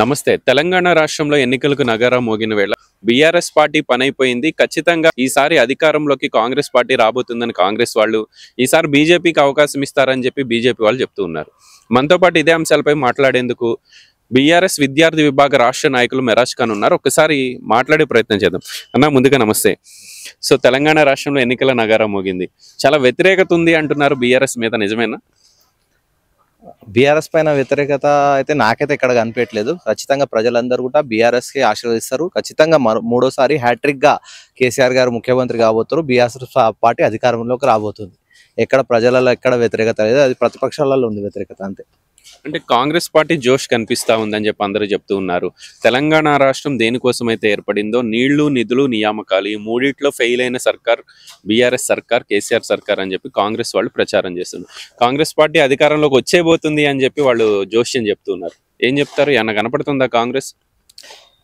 నమస్తే తెలంగాణ రాష్ట్రంలో ఎన్నికలకు నగరం మోగిన వేళ బీఆర్ఎస్ పార్టీ పనైపోయింది ఖచ్చితంగా ఈసారి అధికారంలోకి కాంగ్రెస్ పార్టీ రాబోతుందని కాంగ్రెస్ వాళ్ళు ఈసారి బీజేపీకి అవకాశం ఇస్తారని చెప్పి బీజేపీ వాళ్ళు చెప్తూ ఉన్నారు మనతో పాటు ఇదే అంశాలపై మాట్లాడేందుకు బీఆర్ఎస్ విద్యార్థి విభాగ రాష్ట్ర నాయకులు మెరాజ్ ఖాన్ ఉన్నారు ఒకసారి మాట్లాడే ప్రయత్నం చేద్దాం అన్న ముందుగా నమస్తే సో తెలంగాణ రాష్ట్రంలో ఎన్నికల నగరం మోగింది చాలా వ్యతిరేకత ఉంది అంటున్నారు బీఆర్ఎస్ మీద నిజమేనా బీఆర్ఎస్ పైన వ్యతిరేకత అయితే నాకైతే ఇక్కడ కనిపించట్లేదు ఖచ్చితంగా ప్రజలందరూ కూడా బీఆర్ఎస్ కి ఆశీర్వదిస్తారు ఖచ్చితంగా మూడోసారి హ్యాట్రిక్ గా కేసీఆర్ గారు ముఖ్యమంత్రి కాబోతారు బీఆర్ఎస్ పార్టీ అధికారంలోకి రాబోతుంది ఎక్కడ ప్రజలలో ఎక్కడ వ్యతిరేకత లేదు అది ప్రతిపక్షాలలో ఉంది వ్యతిరేకత అంతే అంటే కాంగ్రెస్ పార్టీ జోష్ కనిపిస్తూ ఉందని చెప్పి అందరూ చెప్తూ ఉన్నారు తెలంగాణ రాష్ట్రం దేనికోసం అయితే ఏర్పడిందో నీళ్లు నిధులు నియామకాలు ఈ మూడిట్లో ఫెయిల్ అయిన సర్కార్ బీఆర్ఎస్ సర్కార్ కేసీఆర్ సర్కార్ అని చెప్పి కాంగ్రెస్ వాళ్ళు ప్రచారం చేస్తున్నారు కాంగ్రెస్ పార్టీ అధికారంలోకి వచ్చేబోతుంది అని చెప్పి వాళ్ళు జోష్ అని చెప్తున్నారు ఏం చెప్తారు ఏమన్నా కనపడుతుందా కాంగ్రెస్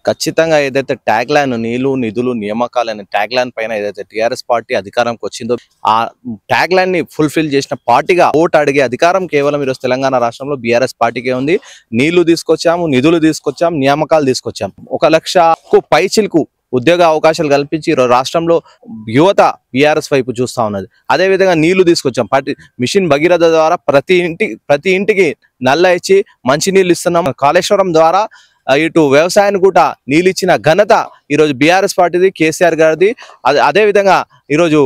ఖచ్చితంగా ఏదైతే ట్యాగ్ లైన్ నీళ్లు నిధులు నియామకాలు అనే ట్యాగ్ లైన్ పైన ఏదైతే టీఆర్ఎస్ పార్టీ అధికారంకి వచ్చిందో ఆ ట్యాగ్ లైన్ ని ఫుల్ఫిల్ చేసిన పార్టీగా ఓటు అడిగే అధికారం కేవలం ఈరోజు తెలంగాణ రాష్ట్రంలో బీఆర్ఎస్ పార్టీకే ఉంది నీళ్లు తీసుకొచ్చాము నిధులు తీసుకొచ్చాము నియామకాలు తీసుకొచ్చాము ఒక లక్షకు పైచిలకు ఉద్యోగ అవకాశాలు కల్పించి రాష్ట్రంలో యువత బీఆర్ఎస్ వైపు చూస్తూ ఉన్నది అదేవిధంగా నీళ్లు తీసుకొచ్చాం పార్టీ మిషన్ భగీరథ ద్వారా ప్రతి ఇంటి ప్రతి ఇంటికి నల్ల ఇచ్చి మంచినీళ్ళు ఇస్తున్నాం కాళేశ్వరం ద్వారా ఇటు వ్యవసాయాన్ని కూడా నీళ్ళిచ్చిన ఘనత ఈరోజు బీఆర్ఎస్ పార్టీది కేసీఆర్ గారిది అదేవిధంగా ఈరోజు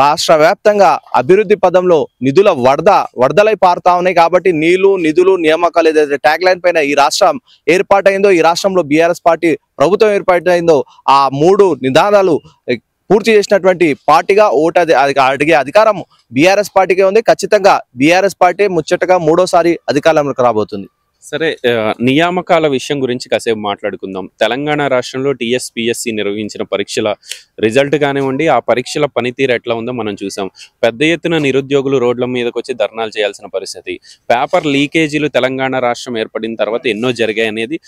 రాష్ట్ర వ్యాప్తంగా అభివృద్ధి పదంలో నిధుల వరద వరదలై పారుతా ఉన్నాయి కాబట్టి నీళ్లు నిధులు నియామకాలు ఏదైతే ట్యాగ్ లైన్ పైన ఈ రాష్ట్రం ఏర్పాటైందో ఈ రాష్ట్రంలో బీఆర్ఎస్ పార్టీ ప్రభుత్వం ఏర్పాటైందో ఆ మూడు నిదానాలు పూర్తి చేసినటువంటి పార్టీగా ఓటు అడిగే అధికారం బీఆర్ఎస్ పార్టీకే ఉంది ఖచ్చితంగా బీఆర్ఎస్ పార్టీ ముచ్చటగా మూడోసారి అధికారంలోకి రాబోతుంది సరే నియామకాల విషయం గురించి కాసేపు మాట్లాడుకుందాం తెలంగాణ రాష్ట్రంలో టీఎస్పిఎస్సి నిర్వహించిన పరీక్షల రిజల్ట్ కానివ్వండి ఆ పరీక్షల పనితీరు ఎట్లా ఉందో మనం చూసాం పెద్ద ఎత్తున నిరుద్యోగులు రోడ్ల మీదకి వచ్చి ధర్నాలు చేయాల్సిన పరిస్థితి పేపర్ లీకేజీలు తెలంగాణ రాష్ట్రం ఏర్పడిన తర్వాత ఎన్నో జరిగాయి అనేది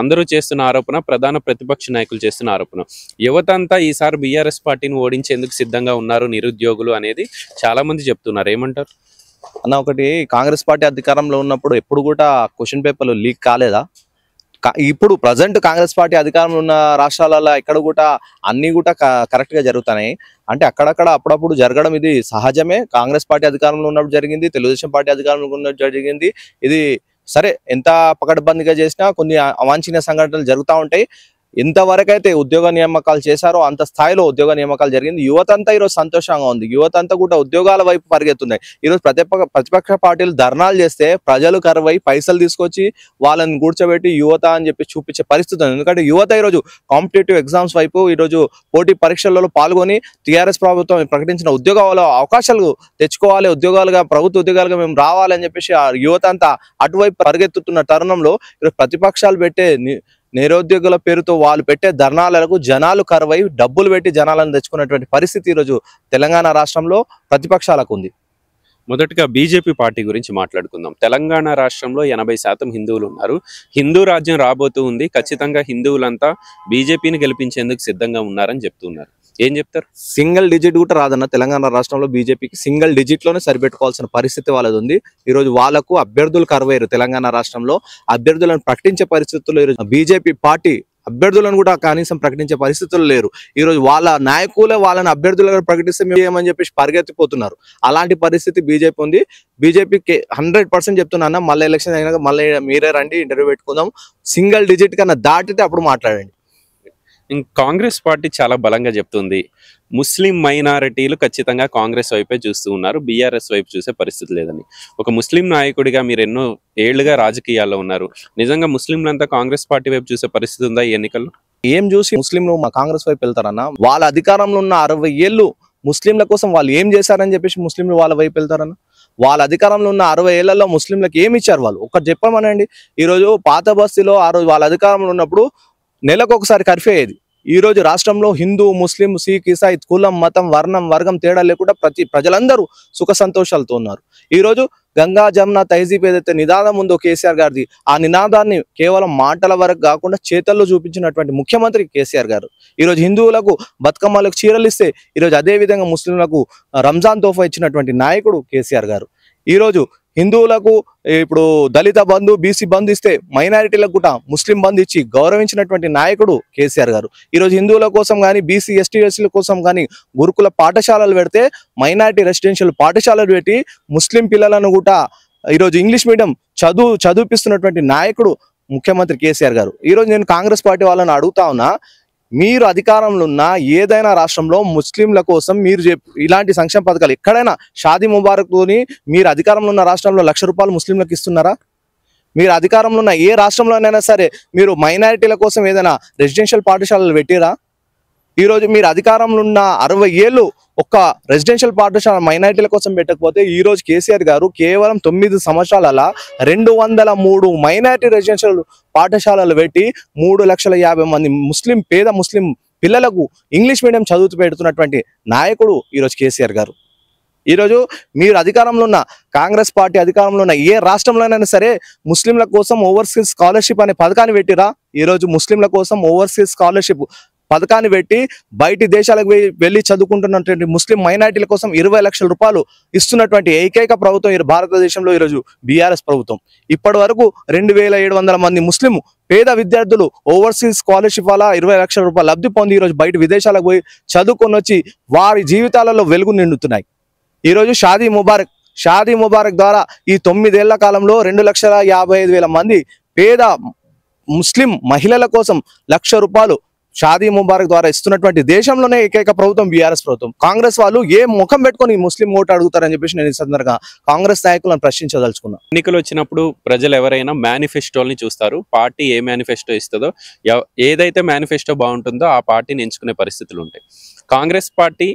అందరూ చేస్తున్న ఆరోపణ ప్రధాన ప్రతిపక్ష నాయకులు చేస్తున్న ఆరోపణ యువత అంతా ఈసారి బీఆర్ఎస్ పార్టీని ఓడించేందుకు సిద్ధంగా ఉన్నారు నిరుద్యోగులు అనేది చాలామంది చెప్తున్నారు ఏమంటారు అన్న ఒకటి కాంగ్రెస్ పార్టీ అధికారంలో ఉన్నప్పుడు ఎప్పుడు కూడా క్వశ్చన్ పేపర్లు లీక్ కాలేదా ఇప్పుడు ప్రజెంట్ కాంగ్రెస్ పార్టీ అధికారంలో ఉన్న రాష్ట్రాలలో ఎక్కడ కూడా అన్నీ కూడా కరెక్ట్గా జరుగుతున్నాయి అంటే అక్కడక్కడ అప్పుడప్పుడు జరగడం ఇది సహజమే కాంగ్రెస్ పార్టీ అధికారంలో ఉన్నప్పుడు జరిగింది తెలుగుదేశం పార్టీ అధికారంలో ఉన్నప్పుడు జరిగింది ఇది సరే ఎంత పకడ్బందీగా చేసినా కొన్ని అవాంఛనీయ సంఘటనలు జరుగుతూ ఉంటాయి ఎంతవరకైతే ఉద్యోగ నియామకాలు చేశారో అంత స్థాయిలో ఉద్యోగ నియామకాలు జరిగింది యువత అంతా ఈరోజు సంతోషంగా ఉంది యువత అంతా కూడా ఉద్యోగాల వైపు పరిగెత్తున్నాయి ఈరోజు ప్రతిపక్ష ప్రతిపక్ష పార్టీలు ధర్నాలు చేస్తే ప్రజలు కరువై పైసలు తీసుకొచ్చి వాళ్ళని కూర్చోబెట్టి యువత అని చెప్పి చూపించే పరిస్థితి ఉంది ఎందుకంటే యువత ఈరోజు కాంపిటేటివ్ ఎగ్జామ్స్ వైపు ఈరోజు పోటీ పరీక్షలలో పాల్గొని టీఆర్ఎస్ ప్రభుత్వం ప్రకటించిన ఉద్యోగాల అవకాశాలు తెచ్చుకోవాలి ఉద్యోగాలుగా ప్రభుత్వ ఉద్యోగాలుగా మేము రావాలని చెప్పేసి యువత అంతా అటువైపు పరిగెత్తుతున్న తరుణంలో ఈరోజు ప్రతిపక్షాలు పెట్టే నిరుద్యోగుల పేరుతో వాళ్ళు పెట్టే ధర్నాలకు జనాలు కరువై డబ్బులు పెట్టి జనాలను తెచ్చుకున్నటువంటి పరిస్థితి ఈరోజు తెలంగాణ రాష్ట్రంలో ప్రతిపక్షాలకు ఉంది మొదటగా బీజేపీ పార్టీ గురించి మాట్లాడుకుందాం తెలంగాణ రాష్ట్రంలో ఎనభై శాతం హిందువులు ఉన్నారు హిందూ రాజ్యం రాబోతూ ఉంది ఖచ్చితంగా హిందువులంతా బీజేపీని గెలిపించేందుకు సిద్ధంగా ఉన్నారని చెప్తున్నారు ఏం చెప్తారు సింగిల్ డిజిట్ కూడా రాదన్న తెలంగాణ రాష్ట్రంలో బీజేపీకి సింగిల్ డిజిట్ లోనే సరిపెట్టుకోవాల్సిన పరిస్థితి వాళ్ళది ఉంది ఈ రోజు వాళ్ళకు అభ్యర్థులు కరువయ్యారు తెలంగాణ రాష్ట్రంలో అభ్యర్థులను ప్రకటించే పరిస్థితుల్లో ఈరోజు బీజేపీ పార్టీ అభ్యర్థులను కూడా కనీసం ప్రకటించే పరిస్థితులు లేరు ఈ రోజు వాళ్ళ నాయకులే వాళ్ళని అభ్యర్థులుగా ప్రకటిస్తే మేము ఏమని చెప్పేసి పరిగెత్తిపోతున్నారు అలాంటి పరిస్థితి బీజేపీ ఉంది బీజేపీకి హండ్రెడ్ పర్సెంట్ చెప్తున్నా మళ్ళీ ఎలక్షన్ అయినాక మళ్ళీ మీరే రండి ఇంటర్వ్యూ పెట్టుకుందాం సింగిల్ డిజిట్ కన్నా దాటితే అప్పుడు మాట్లాడండి కాంగ్రెస్ పార్టీ చాలా బలంగా చెప్తుంది ముస్లిం మైనారిటీలు ఖచ్చితంగా కాంగ్రెస్ వైపే చూస్తూ ఉన్నారు బీఆర్ఎస్ వైపు చూసే పరిస్థితి లేదని ఒక ముస్లిం నాయకుడిగా మీరు ఎన్నో ఏళ్లుగా రాజకీయాల్లో ఉన్నారు నిజంగా ముస్లింలంతా కాంగ్రెస్ పార్టీ వైపు చూసే పరిస్థితి ఉందా ఈ ఎన్నికల్లో ఏం చూసి ముస్లింలు మా కాంగ్రెస్ వైపు వెళ్తారన్న వాళ్ళ అధికారంలో ఉన్న అరవై ఏళ్ళు ముస్లింల కోసం వాళ్ళు ఏం చేశారని చెప్పేసి ముస్లింలు వాళ్ళ వైపు వెళ్తారన్న వాళ్ళ అధికారంలో ఉన్న అరవై ఏళ్లలో ముస్లింలకు ఏమి ఇచ్చారు వాళ్ళు ఒకటి చెప్పమనండి ఈరోజు పాత బస్తీలో ఆ రోజు వాళ్ళ అధికారంలో ఉన్నప్పుడు నెలకు ఒకసారి కర్ఫ్యూ అయ్యేది ఈరోజు రాష్ట్రంలో హిందూ ముస్లిం సిక్ ఇసాయి కులం మతం వర్ణం వర్గం తేడా లేకుండా ప్రతి ప్రజలందరూ సుఖ సంతోషాలతో ఉన్నారు ఈరోజు గంగా జమున తహజీబ్ ఏదైతే నినాదం ఉందో కేసీఆర్ గారిది ఆ నినాదాన్ని కేవలం మాటల వరకు కాకుండా చేతల్లో చూపించినటువంటి ముఖ్యమంత్రి కేసీఆర్ గారు ఈరోజు హిందువులకు బతుకమ్మలకు చీరలు ఇస్తే ఈరోజు అదేవిధంగా ముస్లింలకు రంజాన్ తోఫా ఇచ్చినటువంటి నాయకుడు కేసీఆర్ గారు ఈరోజు హిందువులకు ఇప్పుడు దళిత బంధు బీసీ బంధు ఇస్తే మైనారిటీలకు కూడా ముస్లిం బంధు ఇచ్చి గౌరవించినటువంటి నాయకుడు కేసీఆర్ గారు ఈరోజు హిందువుల కోసం కానీ బీసీ ఎస్టీ ఎస్సీల కోసం కానీ గురుకుల పాఠశాలలు పెడితే మైనారిటీ రెసిడెన్షియల్ పాఠశాలలు పెట్టి ముస్లిం పిల్లలను కూడా ఈరోజు ఇంగ్లీష్ మీడియం చదువు చదివిపిస్తున్నటువంటి నాయకుడు ముఖ్యమంత్రి కేసీఆర్ గారు ఈరోజు నేను కాంగ్రెస్ పార్టీ వాళ్ళని అడుగుతా ఉన్నా మీరు అధికారంలో ఉన్న ఏదైనా రాష్ట్రంలో ముస్లింల కోసం మీరు ఇలాంటి సంక్షేమ పథకాలు ఎక్కడైనా షాదీ ముబారక్తోని మీరు అధికారంలో ఉన్న రాష్ట్రంలో లక్ష రూపాయలు ముస్లింలకు ఇస్తున్నారా మీరు అధికారంలో ఉన్న ఏ రాష్ట్రంలోనైనా సరే మీరు మైనారిటీల కోసం ఏదైనా రెసిడెన్షియల్ పాఠశాలలు పెట్టిరా ఈరోజు మీరు అధికారంలో ఉన్న అరవై ఏళ్ళు ఒక్క రెసిడెన్షియల్ పాఠశాల మైనారిటీల కోసం పెట్టకపోతే ఈరోజు కేసీఆర్ గారు కేవలం తొమ్మిది సంవత్సరాల రెండు వందల మూడు మైనారిటీ రెసిడెన్షియల్ పాఠశాలలు పెట్టి మూడు లక్షల యాభై మంది ముస్లిం పేద ముస్లిం పిల్లలకు ఇంగ్లీష్ మీడియం చదువుతూ పెడుతున్నటువంటి నాయకుడు ఈరోజు కేసీఆర్ గారు ఈరోజు మీరు అధికారంలో ఉన్న కాంగ్రెస్ పార్టీ అధికారంలో ఉన్న ఏ రాష్ట్రంలోనైనా సరే ముస్లింల కోసం ఓవర్సీస్ స్కాలర్షిప్ అనే పథకాన్ని పెట్టిరా ఈరోజు ముస్లింల కోసం ఓవర్సీస్ స్కాలర్షిప్ పథకాన్ని పెట్టి బయటి దేశాలకు వెళ్ళి చదువుకుంటున్నటువంటి ముస్లిం మైనార్టీల కోసం ఇరవై లక్షల రూపాయలు ఇస్తున్నటువంటి ఏకైక ప్రభుత్వం ఈ భారతదేశంలో ఈరోజు బీఆర్ఎస్ ప్రభుత్వం ఇప్పటి వరకు మంది ముస్లిం పేద విద్యార్థులు ఓవర్సీస్ స్కాలర్షిప్ వల్ల ఇరవై లక్షల రూపాయలు లబ్ధి పొంది ఈరోజు బయట విదేశాలకు పోయి చదువుకొని వచ్చి వారి జీవితాలలో వెలుగు నిండుతున్నాయి ఈరోజు షాదీ ముబారక్ షాదీ ముబారక్ ద్వారా ఈ తొమ్మిదేళ్ల కాలంలో రెండు లక్షల యాభై ఐదు వేల మంది పేద ముస్లిం మహిళల కోసం లక్ష రూపాయలు షాదీ ముబారక్ ద్వారా ఇస్తున్నటువంటి దేశంలోనే ఏకైక ప్రభుత్వం బీఆర్ఎస్ ప్రభుత్వం కాంగ్రెస్ వాళ్ళు ఏ ముఖం పెట్టుకుని ముస్లిం ఓటు అడుగుతారని చెప్పేసి నేను ఈ సందర్భంగా కాంగ్రెస్ నాయకులను ప్రశ్నించదలుచుకున్నా ఎన్నికలు వచ్చినప్పుడు ప్రజలు ఎవరైనా మేనిఫెస్టోల్ని చూస్తారు పార్టీ ఏ మేనిఫెస్టో ఇస్తుందో ఏదైతే మేనిఫెస్టో బాగుంటుందో ఆ పార్టీని ఎంచుకునే పరిస్థితులు ఉంటాయి కాంగ్రెస్ పార్టీ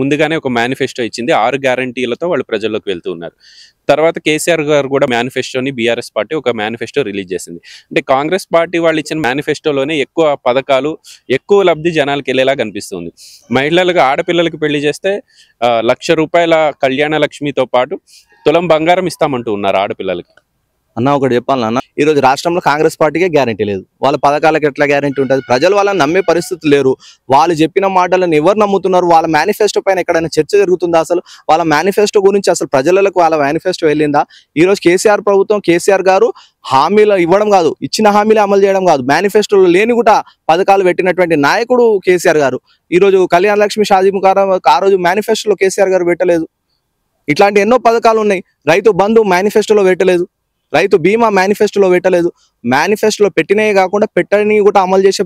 ముందుగానే ఒక మేనిఫెస్టో ఇచ్చింది ఆరు గ్యారంటీలతో వాళ్ళు ప్రజల్లోకి వెళ్తూ ఉన్నారు తర్వాత కేసీఆర్ గారు కూడా మేనిఫెస్టోని బీఆర్ఎస్ పార్టీ ఒక మేనిఫెస్టో రిలీజ్ చేసింది అంటే కాంగ్రెస్ పార్టీ వాళ్ళు ఇచ్చిన మేనిఫెస్టోలోనే ఎక్కువ పథకాలు ఎక్కువ లబ్ధి జనాలకు వెళ్ళేలా కనిపిస్తుంది మహిళలకు ఆడపిల్లలకు పెళ్లి చేస్తే లక్ష రూపాయల కళ్యాణ లక్ష్మితో పాటు తులం బంగారం ఇస్తామంటూ ఉన్నారు ఆడపిల్లలకి అన్న ఒకటి చెప్పాలన్నా ఈరోజు రాష్ట్రంలో కాంగ్రెస్ పార్టీకే గ్యారంటీ లేదు వాళ్ళ పథకాలకు ఎట్లా గ్యారంటీ ఉంటుంది ప్రజలు వాళ్ళని నమ్మే పరిస్థితి లేరు వాళ్ళు చెప్పిన మాటలను ఎవరు నమ్ముతున్నారు వాళ్ళ మేనిఫెస్టో పైన ఎక్కడైనా చర్చ జరుగుతుందా అసలు వాళ్ళ మేనిఫెస్టో గురించి అసలు ప్రజలకు వాళ్ళ మేనిఫెస్టో వెళ్ళిందా ఈరోజు కేసీఆర్ ప్రభుత్వం కేసీఆర్ గారు హామీలు ఇవ్వడం కాదు ఇచ్చిన హామీలు అమలు చేయడం కాదు మేనిఫెస్టోలో లేని కూడా పథకాలు పెట్టినటువంటి నాయకుడు కేసీఆర్ గారు ఈరోజు కళ్యాణ లక్ష్మి షాజీ ఆ రోజు మేనిఫెస్టోలో కేసీఆర్ గారు పెట్టలేదు ఇట్లాంటి ఎన్నో పథకాలు ఉన్నాయి రైతు బంధు మేనిఫెస్టోలో పెట్టలేదు రైతు బీమా మేనిఫెస్టోలో పెట్టలేదు మేనిఫెస్టోలో పెట్టినవి కాకుండా పెట్టని కూడా అమలు చేసే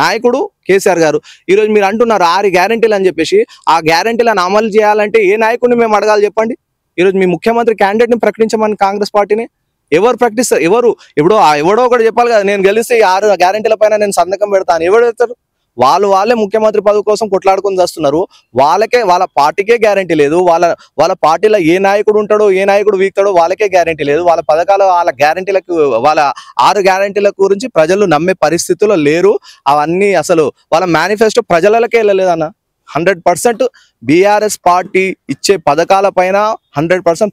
నాయకుడు కేసీఆర్ గారు ఈరోజు మీరు అంటున్నారు ఆరు గ్యారంటీలు అని చెప్పేసి ఆ గ్యారంటీలను అమలు చేయాలంటే ఏ నాయకుడిని మేము అడగాలి చెప్పండి ఈరోజు మీ ముఖ్యమంత్రి క్యాండిడేట్ని ప్రకటించమని కాంగ్రెస్ పార్టీని ఎవరు ప్రకటిస్తారు ఎవరు ఎవడో ఎవడో ఒకటి చెప్పాలి కదా నేను గెలిస్తే ఆరు గ్యారంటీల పైన నేను సంతకం పెడతాను ఎవరు పెడతారు వాళ్ళు వాళ్ళే ముఖ్యమంత్రి పదవి కోసం కొట్లాడుకుని చేస్తున్నారు వాళ్ళకే వాళ్ళ పార్టీకే గ్యారంటీ లేదు వాళ్ళ వాళ్ళ పార్టీలో ఏ నాయకుడు ఉంటాడో ఏ నాయకుడు వీక్తాడో వాళ్ళకే గ్యారంటీ లేదు వాళ్ళ పథకాలు వాళ్ళ గ్యారంటీలకు వాళ్ళ ఆరు గ్యారంటీల గురించి ప్రజలు నమ్మే పరిస్థితుల్లో లేరు అవన్నీ అసలు వాళ్ళ మేనిఫెస్టో ప్రజలకే వెళ్ళలేదన్న హండ్రెడ్ పర్సెంట్ బీఆర్ఎస్ పార్టీ ఇచ్చే పథకాల పైన హండ్రెడ్ పర్సెంట్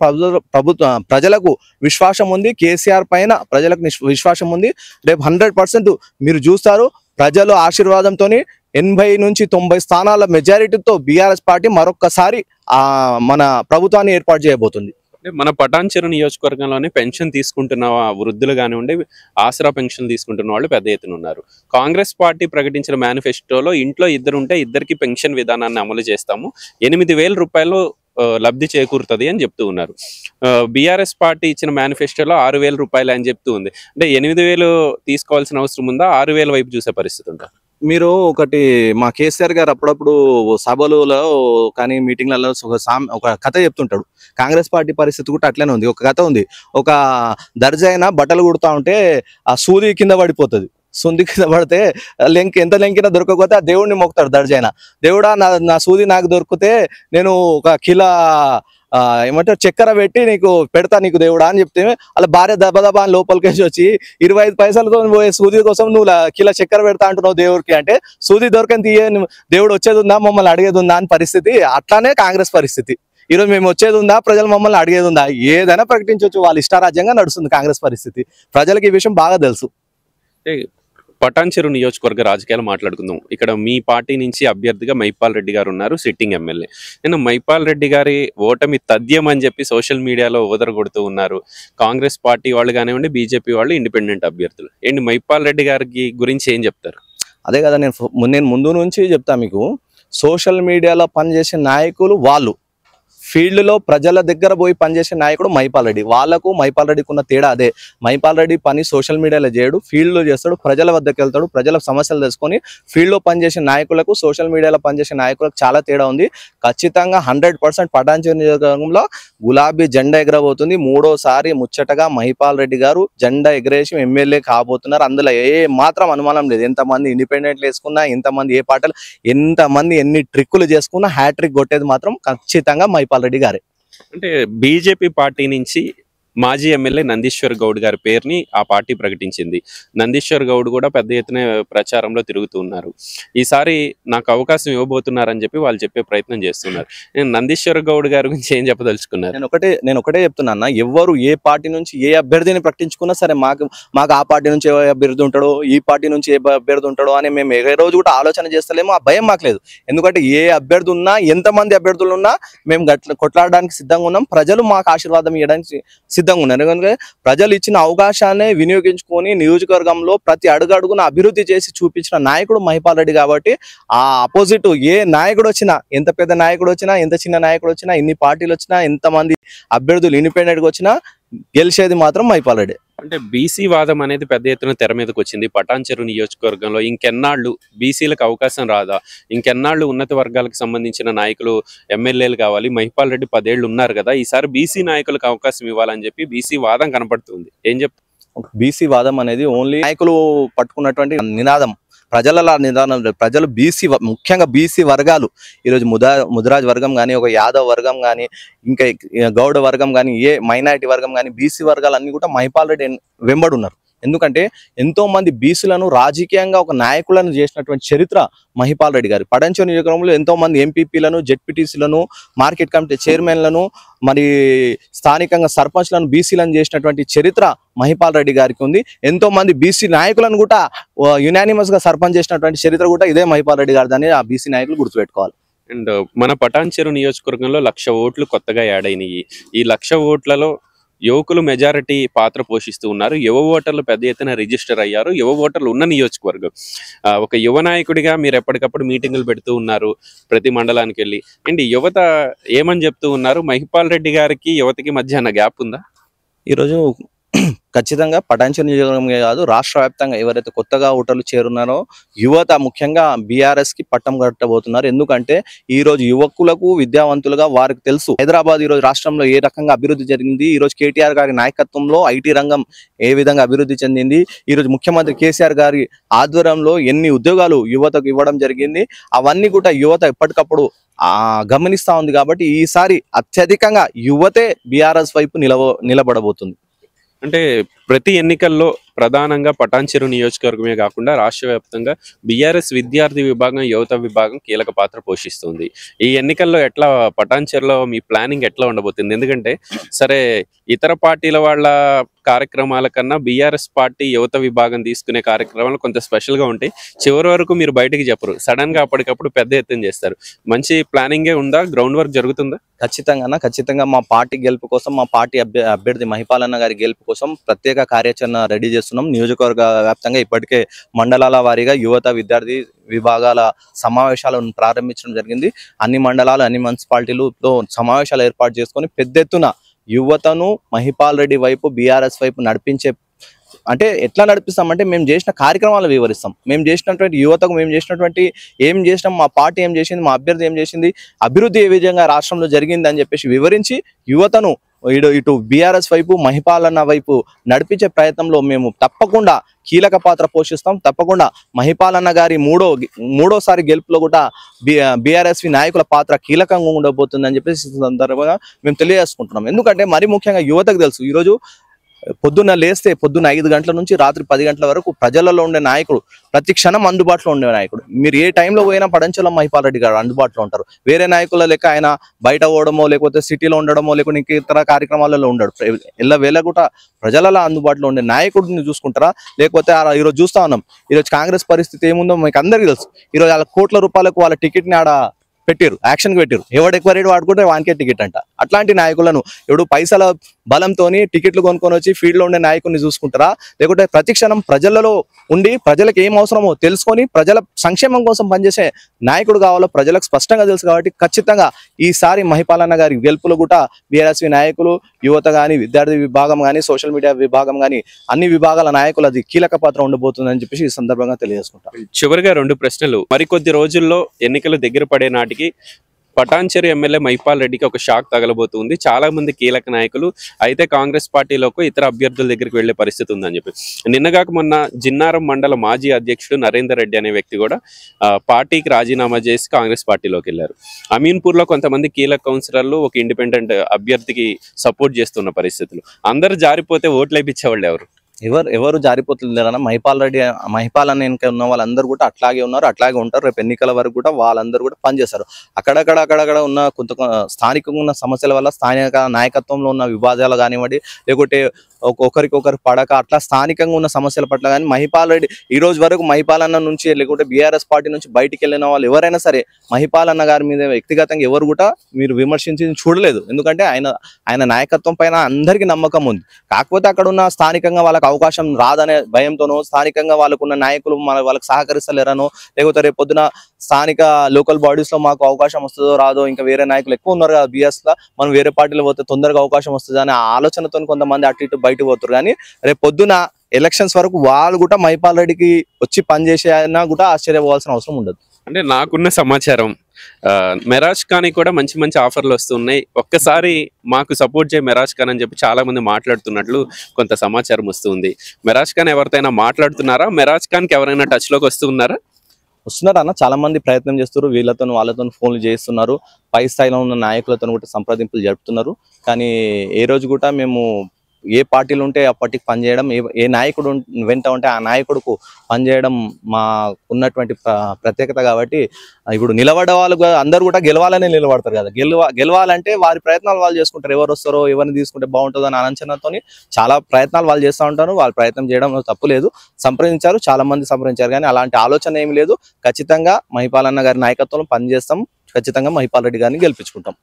ప్రభుత్వ ప్రజలకు విశ్వాసం ఉంది కేసీఆర్ పైన ప్రజలకు విశ్వాసం ఉంది రేపు హండ్రెడ్ మీరు చూస్తారు ప్రజలు ఆశీర్వాదంతో ఎనభై నుంచి తొంభై స్థానాల మెజారిటీతో బీఆర్ఎస్ పార్టీ మరొక్కసారి మన ప్రభుత్వాన్ని ఏర్పాటు చేయబోతుంది మన పటాన్చెరు నియోజకవర్గంలోనే పెన్షన్ తీసుకుంటున్న వృద్ధులు కానివ్వండి ఆసరా పెన్షన్ తీసుకుంటున్న వాళ్ళు పెద్ద ఎత్తున ఉన్నారు కాంగ్రెస్ పార్టీ ప్రకటించిన మేనిఫెస్టోలో ఇంట్లో ఇద్దరు ఉంటే ఇద్దరికి పెన్షన్ విధానాన్ని అమలు చేస్తాము ఎనిమిది రూపాయలు లబ్ధి చేకూరుతుంది అని చెప్తూ ఉన్నారు బీఆర్ఎస్ పార్టీ ఇచ్చిన మేనిఫెస్టోలో ఆరు వేల రూపాయలు అని చెప్తూ ఉంది అంటే ఎనిమిది వేలు తీసుకోవాల్సిన అవసరం ఉందా ఆరు వేల వైపు చూసే పరిస్థితి ఉందా మీరు ఒకటి మా కేసీఆర్ గారు అప్పుడప్పుడు సభలలో కానీ మీటింగ్లలో ఒక సామ్ ఒక కథ చెప్తుంటాడు కాంగ్రెస్ పార్టీ పరిస్థితి కూడా అట్లనే ఉంది ఒక కథ ఉంది ఒక దర్జైన బట్టలు కుడుతూ ఉంటే ఆ సూది కింద పడిపోతుంది సుంది కింద పడితే లెంక్ ఎంత లెంకినా దొరకకపోతే ఆ దేవుడిని మొక్కుతాడు దర్జైన దేవుడా నా నా సూది నాకు దొరికితే నేను ఒక కిలా ఏమంటారు చక్కెర పెట్టి నీకు పెడతా నీకు దేవుడా అని చెప్తే అలా భార్య దబదబా అని లోపలికి వచ్చి ఇరవై ఐదు పైసలతో పోయే సూది కోసం నువ్వు కిలో చక్కెర పెడతా అంటున్నావు దేవుడికి అంటే సూది దొరకని తీయ దేవుడు వచ్చేది ఉందా మమ్మల్ని అడిగేది ఉందా అని పరిస్థితి అట్లానే కాంగ్రెస్ పరిస్థితి ఈరోజు మేము వచ్చేది ఉందా ప్రజలు మమ్మల్ని అడిగేది ఉందా ఏదైనా ప్రకటించవచ్చు వాళ్ళు ఇష్టారాజ్యంగా నడుస్తుంది కాంగ్రెస్ పరిస్థితి ప్రజలకు ఈ విషయం బాగా తెలుసు పటాన్చెరు నియోజకవర్గ రాజకీయాలు మాట్లాడుకుందాం ఇక్కడ మీ పార్టీ నుంచి అభ్యర్థిగా మైపాల్ రెడ్డి గారు ఉన్నారు సిట్టింగ్ ఎమ్మెల్యే నేను మైపాల్ రెడ్డి గారి ఓటమి తథ్యం అని చెప్పి సోషల్ మీడియాలో ఓదరగొడుతూ ఉన్నారు కాంగ్రెస్ పార్టీ వాళ్ళు కానివ్వండి బీజేపీ వాళ్ళు ఇండిపెండెంట్ అభ్యర్థులు ఏంటి మైపాల్ రెడ్డి గారికి గురించి ఏం చెప్తారు అదే కదా నేను నేను ముందు నుంచి చెప్తా మీకు సోషల్ మీడియాలో పనిచేసే నాయకులు వాళ్ళు ఫీల్డ్లో ప్రజల దగ్గర పోయి పనిచేసే నాయకుడు మైపాల్ రెడ్డి వాళ్ళకు మైపాల్ రెడ్డికి ఉన్న తేడా అదే మైపాల్ రెడ్డి పని సోషల్ మీడియాలో చేయడు ఫీల్డ్లో చేస్తాడు ప్రజల వద్దకు వెళ్తాడు ప్రజల సమస్యలు తెలుసుకొని ఫీల్డ్లో పనిచేసే నాయకులకు సోషల్ మీడియాలో పనిచేసే నాయకులకు చాలా తేడా ఉంది ఖచ్చితంగా హండ్రెడ్ పర్సెంట్ పటాంచర్ నియోజకవర్గంలో గులాబీ జెండా ఎగరబోతుంది మూడోసారి ముచ్చటగా మహిపాల్ రెడ్డి గారు జెండా ఎగరేసి ఎమ్మెల్యే కాబోతున్నారు అందులో ఏ మాత్రం అనుమానం లేదు ఎంతమంది ఇండిపెండెంట్లు వేసుకున్నా ఎంతమంది ఏ పాటలు ఎంతమంది ఎన్ని ట్రిక్కులు చేసుకున్నా హ్యాట్రిక్ కొట్టేది మాత్రం ఖచ్చితంగా మహిపాల్ రెడ్డి గారే అంటే బీజేపీ పార్టీ నుంచి మాజీ ఎమ్మెల్యే నందీశ్వర్ గౌడ్ గారి పేరుని ఆ పార్టీ ప్రకటించింది నందీశ్వర్ గౌడ్ కూడా పెద్ద ఎత్తున ప్రచారంలో తిరుగుతూ ఉన్నారు ఈసారి నాకు అవకాశం ఇవ్వబోతున్నారని చెప్పి వాళ్ళు చెప్పే ప్రయత్నం చేస్తున్నారు నేను నందీశ్వర్ గౌడ్ గారి గురించి ఏం చెప్పదలుచుకున్నారు నేను ఒకటే నేను ఒకటే చెప్తున్నా ఎవరు ఏ పార్టీ నుంచి ఏ అభ్యర్థిని ప్రకటించుకున్నా సరే మాకు మాకు ఆ పార్టీ నుంచి ఏ అభ్యర్థి ఉంటాడో ఈ పార్టీ నుంచి ఏ అభ్యర్థి ఉంటాడో అని మేము ఏ రోజు కూడా ఆలోచన చేస్తలేము ఆ భయం మాకు లేదు ఎందుకంటే ఏ అభ్యర్థి ఉన్నా ఎంతమంది అభ్యర్థులు ఉన్నా మేము కొట్లాడడానికి సిద్ధంగా ఉన్నాం ప్రజలు మాకు ఆశీర్వాదం ఇవ్వడానికి సిద్ధం సిద్ధంగా ఉన్నారు ఎందుకంటే ప్రజలు ఇచ్చిన అవకాశాన్ని వినియోగించుకొని నియోజకవర్గంలో ప్రతి అడుగడుగున అభివృద్ధి చేసి చూపించిన నాయకుడు మహిపాల్ రెడ్డి కాబట్టి ఆ అపోజిట్ ఏ నాయకుడు వచ్చినా ఎంత పెద్ద నాయకుడు వచ్చినా ఎంత చిన్న నాయకుడు వచ్చినా ఎన్ని పార్టీలు వచ్చినా ఎంతమంది అభ్యర్థులు ఇండిపెండెంట్గా వచ్చినా గెలిచేది మాత్రం మైపాలడే అంటే బీసీ వాదం అనేది పెద్ద ఎత్తున తెర మీదకి వచ్చింది పటాన్చెరు నియోజకవర్గంలో ఇంకెన్నాళ్ళు బీసీలకు అవకాశం రాదా ఇంకెన్నాళ్ళు ఉన్నత వర్గాలకు సంబంధించిన నాయకులు ఎమ్మెల్యేలు కావాలి మహిపాల్ రెడ్డి పదేళ్ళు ఉన్నారు కదా ఈసారి బీసీ నాయకులకు అవకాశం ఇవ్వాలని చెప్పి బీసీ వాదం కనపడుతుంది ఏం చెప్తా బీసీ వాదం అనేది ఓన్లీ నాయకులు పట్టుకున్నటువంటి నినాదం ప్రజల నిదానం ప్రజలు బీసీ ముఖ్యంగా బీసీ వర్గాలు ఈరోజు ముదా ముదిరాజ్ వర్గం కానీ ఒక యాదవ్ వర్గం కానీ ఇంకా గౌడ వర్గం కానీ ఏ మైనారిటీ వర్గం కానీ బీసీ వర్గాలన్నీ కూడా మహిపాల్ రెడ్డి ఉన్నారు ఎందుకంటే ఎంతో మంది బీసీలను రాజకీయంగా ఒక నాయకులను చేసినటువంటి చరిత్ర మహిపాల్ రెడ్డి గారు పడంచో నియోజకవర్గంలో ఎంతో మంది ఎంపీపీలను జెడ్పీటీసీలను మార్కెట్ కమిటీ చైర్మన్లను మరి స్థానికంగా సర్పంచ్లను బీసీలను చేసినటువంటి చరిత్ర మహిపాల్ రెడ్డి గారికి ఉంది ఎంతో మంది బీసీ నాయకులను కూడా యునానిమస్ గా సర్పంచ్ చేసినటువంటి చరిత్ర కూడా ఇదే మహిపాల్ రెడ్డి గారి దాన్ని ఆ బీసీ నాయకులు గుర్తుపెట్టుకోవాలి అండ్ మన పటాన్చెరు నియోజకవర్గంలో లక్ష ఓట్లు కొత్తగా యాడ్ అయినాయి ఈ లక్ష ఓట్లలో యువకులు మెజారిటీ పాత్ర పోషిస్తూ ఉన్నారు యువ ఓటర్లు పెద్ద ఎత్తున రిజిస్టర్ అయ్యారు యువ ఓటర్లు ఉన్న నియోజకవర్గం ఒక యువ నాయకుడిగా మీరు ఎప్పటికప్పుడు మీటింగులు పెడుతూ ఉన్నారు ప్రతి మండలానికి వెళ్ళి అండ్ యువత ఏమని చెప్తూ ఉన్నారు మహిపాల్ రెడ్డి గారికి యువతకి మధ్యాహ్న గ్యాప్ ఉందా ఈరోజు ఖచ్చితంగా పటాన్చర్ నియోజకవర్గమే కాదు రాష్ట్ర వ్యాప్తంగా ఎవరైతే కొత్తగా ఓటర్లు చేరున్నారో యువత ముఖ్యంగా బీఆర్ఎస్కి పట్టం కట్టబోతున్నారు ఎందుకంటే ఈ రోజు యువకులకు విద్యావంతులుగా వారికి తెలుసు హైదరాబాద్ ఈరోజు రాష్ట్రంలో ఏ రకంగా అభివృద్ధి జరిగింది ఈరోజు కేటీఆర్ గారి నాయకత్వంలో ఐటీ రంగం ఏ విధంగా అభివృద్ధి చెందింది ఈరోజు ముఖ్యమంత్రి కేసీఆర్ గారి ఆధ్వర్యంలో ఎన్ని ఉద్యోగాలు యువతకు ఇవ్వడం జరిగింది అవన్నీ కూడా యువత ఎప్పటికప్పుడు గమనిస్తా ఉంది కాబట్టి ఈసారి అత్యధికంగా యువతే బీఆర్ఎస్ వైపు నిలవ నిలబడబోతుంది అంటే ప్రతి ఎన్నికల్లో ప్రధానంగా పటాన్చెరు నియోజకవర్గమే కాకుండా రాష్ట్ర వ్యాప్తంగా బీఆర్ఎస్ విద్యార్థి విభాగం యువత విభాగం కీలక పాత్ర పోషిస్తుంది ఈ ఎన్నికల్లో ఎట్లా పటాన్చెరులో మీ ప్లానింగ్ ఎట్లా ఉండబోతుంది ఎందుకంటే సరే ఇతర పార్టీల వాళ్ళ కార్యక్రమాల కన్నా బీఆర్ఎస్ పార్టీ యువత విభాగం తీసుకునే కార్యక్రమాలు కొంత స్పెషల్గా ఉంటాయి చివరి వరకు మీరు బయటకు చెప్పరు సడన్గా అప్పటికప్పుడు పెద్ద ఎత్తున చేస్తారు మంచి ప్లానింగే ఉందా గ్రౌండ్ వర్క్ జరుగుతుందా ఖచ్చితంగా ఖచ్చితంగా మా పార్టీ గెలుపు కోసం మా పార్టీ అభ్య అభ్యర్థి మహిపాలన్న గారి గెలుపు కోసం ప్రత్యేక కార్యాచరణ రెడీ చేస్తున్నాం చేస్తున్నాం నియోజకవర్గ వ్యాప్తంగా ఇప్పటికే మండలాల వారీగా యువత విద్యార్థి విభాగాల సమావేశాలను ప్రారంభించడం జరిగింది అన్ని మండలాలు అన్ని మున్సిపాలిటీలతో సమావేశాలు ఏర్పాటు చేసుకొని పెద్ద ఎత్తున యువతను మహిపాల్ రెడ్డి వైపు బీఆర్ఎస్ వైపు నడిపించే అంటే ఎట్లా నడిపిస్తామంటే మేము చేసిన కార్యక్రమాలు వివరిస్తాం మేము చేసినటువంటి యువతకు మేము చేసినటువంటి ఏం చేసినాం మా పార్టీ ఏం చేసింది మా అభ్యర్థి ఏం చేసింది అభివృద్ధి ఏ విధంగా రాష్ట్రంలో జరిగింది అని చెప్పేసి వివరించి యువతను ఇటు ఇటు బీఆర్ఎస్ వైపు మహిపాలన్న వైపు నడిపించే ప్రయత్నంలో మేము తప్పకుండా కీలక పాత్ర పోషిస్తాం తప్పకుండా మహిపాలన్న గారి మూడో మూడోసారి గెలుపులో కూడా బీఆర్ఎస్వి నాయకుల పాత్ర కీలకంగా ఉండబోతుందని చెప్పేసి సందర్భంగా మేము తెలియజేసుకుంటున్నాం ఎందుకంటే మరి ముఖ్యంగా యువతకు తెలుసు ఈరోజు పొద్దున్న లేస్తే పొద్దున్న ఐదు గంటల నుంచి రాత్రి పది గంటల వరకు ప్రజలలో ఉండే నాయకుడు ప్రతి క్షణం అందుబాటులో ఉండే నాయకుడు మీరు ఏ టైంలో పోయినా పడంచలం మహిపాల్ రెడ్డి గారు అందుబాటులో ఉంటారు వేరే నాయకుల లెక్క ఆయన బయట పోవడమో లేకపోతే సిటీలో ఉండడమో లేకుంటే ఇంక ఇతర కార్యక్రమాలలో ఉండడు ఇలా వేళ కూడా ప్రజలలో అందుబాటులో ఉండే నాయకుడిని చూసుకుంటారా లేకపోతే ఈరోజు చూస్తా ఉన్నాం ఈరోజు కాంగ్రెస్ పరిస్థితి ఏముందో మీకు అందరికీ తెలుసు ఈరోజు వాళ్ళ కోట్ల రూపాయలకు వాళ్ళ టికెట్ని ఆడ పెట్టారు యాక్షన్కి పెట్టారు ఎవడు ఎక్కువ రేటు వాడుకుంటే వానికే టికెట్ అంట అట్లాంటి నాయకులను ఎవడు పైసల బలంతో టికెట్లు కొనుక్కొని వచ్చి ఫీల్డ్లో ఉండే నాయకుడిని చూసుకుంటారా లేకుంటే ప్రతిక్షణం ప్రజలలో ఉండి ప్రజలకు ఏం అవసరమో తెలుసుకొని ప్రజల సంక్షేమం కోసం పనిచేసే నాయకుడు కావాలో ప్రజలకు స్పష్టంగా తెలుసు కాబట్టి ఖచ్చితంగా ఈసారి మహిపాలన్న గారి గెలుపులు కూడా బీఆర్ఎస్వి నాయకులు యువత కానీ విద్యార్థి విభాగం కానీ సోషల్ మీడియా విభాగం కానీ అన్ని విభాగాల నాయకులు అది కీలక పాత్ర అని చెప్పేసి ఈ సందర్భంగా తెలియజేసుకుంటాం చివరిగా రెండు ప్రశ్నలు మరికొద్ది రోజుల్లో ఎన్నికలు దగ్గర పడే నాటికి పటాన్చెరు ఎమ్మెల్యే మైపాల్ రెడ్డికి ఒక షాక్ తగలబోతుంది చాలా మంది కీలక నాయకులు అయితే కాంగ్రెస్ పార్టీలోకి ఇతర అభ్యర్థుల దగ్గరికి వెళ్లే పరిస్థితి ఉందని చెప్పి నిన్నగాక మొన్న జిన్నారం మండల మాజీ అధ్యక్షుడు నరేందర్ రెడ్డి అనే వ్యక్తి కూడా పార్టీకి రాజీనామా చేసి కాంగ్రెస్ పార్టీలోకి వెళ్ళారు అమీన్పూర్లో కొంతమంది కీలక కౌన్సిలర్లు ఒక ఇండిపెండెంట్ అభ్యర్థికి సపోర్ట్ చేస్తున్న పరిస్థితులు అందరు జారిపోతే ఓట్లు వేయించేవాళ్ళు ఎవరు ఎవరు ఎవరు జారిపోతున్నారు మహిపాల్ రెడ్డి మహిపాల్ అని వెనక ఉన్న వాళ్ళందరూ కూడా అట్లాగే ఉన్నారు అట్లాగే ఉంటారు రేపు ఎన్నికల వరకు కూడా వాళ్ళందరూ కూడా పనిచేస్తారు అక్కడక్కడ అక్కడక్కడ ఉన్న కొంత స్థానికంగా ఉన్న సమస్యల వల్ల స్థానిక నాయకత్వంలో ఉన్న వివాదాలు కానివ్వండి లేకుంటే ఒకరికొకరు పడక అట్లా స్థానికంగా ఉన్న సమస్యల పట్ల కానీ మహిపాల్ రెడ్డి ఈ రోజు వరకు మహిపాల్ అన్న నుంచి లేకుంటే బీఆర్ఎస్ పార్టీ నుంచి బయటికి వెళ్ళిన వాళ్ళు ఎవరైనా సరే మహిపాల్ అన్న గారి మీద వ్యక్తిగతంగా ఎవరు కూడా మీరు విమర్శించి చూడలేదు ఎందుకంటే ఆయన ఆయన నాయకత్వం పైన అందరికీ నమ్మకం ఉంది కాకపోతే అక్కడ ఉన్న స్థానికంగా వాళ్ళకి అవకాశం రాదనే భయంతోనో స్థానికంగా వాళ్ళకున్న నాయకులు మన వాళ్ళకి సహకరిస్తలేరనో లేకపోతే రేపు పొద్దున స్థానిక లోకల్ బాడీస్ లో మాకు అవకాశం వస్తుందో రాదో ఇంకా వేరే నాయకులు ఎక్కువ ఉన్నారు కదా బిఎస్ లో మనం వేరే పార్టీలు పోతే తొందరగా అవకాశం వస్తుంది అనే ఆలోచనతో కొంతమంది అటు ఇటు బయట పోతారు కానీ రేపు పొద్దున ఎలక్షన్స్ వరకు వాళ్ళు కూడా మైపాల్ రెడ్డికి వచ్చి అయినా కూడా ఆశ్చర్యపోవాల్సిన అవసరం ఉండదు అంటే నాకున్న సమాచారం మెరాజ్ ఖాన్ కూడా మంచి మంచి ఆఫర్లు వస్తున్నాయి ఒక్కసారి మాకు సపోర్ట్ చేయ మెరాజ్ ఖాన్ అని చెప్పి చాలామంది మాట్లాడుతున్నట్లు కొంత సమాచారం వస్తుంది మెరాజ్ ఖాన్ ఎవరితో మాట్లాడుతున్నారా మెరాజ్ కి ఎవరైనా టచ్లోకి వస్తున్నారా వస్తున్నారు అన్న చాలా మంది ప్రయత్నం చేస్తారు వీళ్ళతో వాళ్ళతో ఫోన్లు చేస్తున్నారు పై స్థాయిలో ఉన్న నాయకులతో కూడా సంప్రదింపులు జరుపుతున్నారు కానీ ఏ రోజు కూడా మేము ఏ పార్టీలు ఉంటే ఆ పార్టీకి పనిచేయడం ఏ ఏ నాయకుడు వెంట ఉంటే ఆ నాయకుడుకు పనిచేయడం మా ఉన్నటువంటి ప్రత్యేకత కాబట్టి ఇప్పుడు నిలబడే వాళ్ళు అందరూ కూడా గెలవాలనే నిలబడతారు కదా గెలవ గెలవాలంటే వారి ప్రయత్నాలు వాళ్ళు చేసుకుంటారు ఎవరు వస్తారో ఎవరిని తీసుకుంటే బాగుంటుందో అని ఆలోచనతో చాలా ప్రయత్నాలు వాళ్ళు చేస్తూ ఉంటారు వాళ్ళు ప్రయత్నం చేయడం తప్పు లేదు సంప్రదించారు చాలా మంది సంప్రదించారు కానీ అలాంటి ఆలోచన ఏమి లేదు ఖచ్చితంగా మహిపాలన్న గారి నాయకత్వంలో పనిచేస్తాం ఖచ్చితంగా మహిపాల్ రెడ్డి గారిని గెలిపించుకుంటాం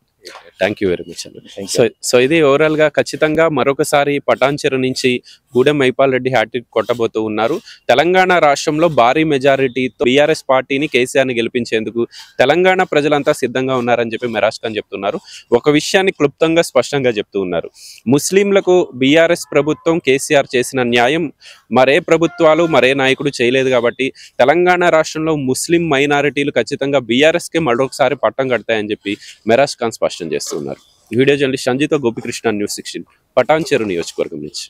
థ్యాంక్ యూ వెరీ మచ్ అండి సో సో ఇది ఓవరాల్గా ఖచ్చితంగా మరొకసారి పటాన్చెరు నుంచి గూడెం మైపాల్ రెడ్డి హ్యాట్రిక్ కొట్టబోతూ ఉన్నారు తెలంగాణ రాష్ట్రంలో భారీ మెజారిటీతో బీఆర్ఎస్ పార్టీని కేసీఆర్ని గెలిపించేందుకు తెలంగాణ ప్రజలంతా సిద్ధంగా ఉన్నారని చెప్పి మెరాజ్ ఖాన్ చెప్తున్నారు ఒక విషయాన్ని క్లుప్తంగా స్పష్టంగా చెప్తూ ఉన్నారు ముస్లింలకు బీఆర్ఎస్ ప్రభుత్వం కేసీఆర్ చేసిన న్యాయం మరే ప్రభుత్వాలు మరే నాయకుడు చేయలేదు కాబట్టి తెలంగాణ రాష్ట్రంలో ముస్లిం మైనారిటీలు ఖచ్చితంగా బీఆర్ఎస్కే మరొకసారి పట్టం కడతాయని చెప్పి మెరాజ్ ఖాన్ స్పష్టం చేస్తున్నారు video journalist Sanjeetha Gopikrishna news sixteen Patancheru నియోజకవర్గం నుంచి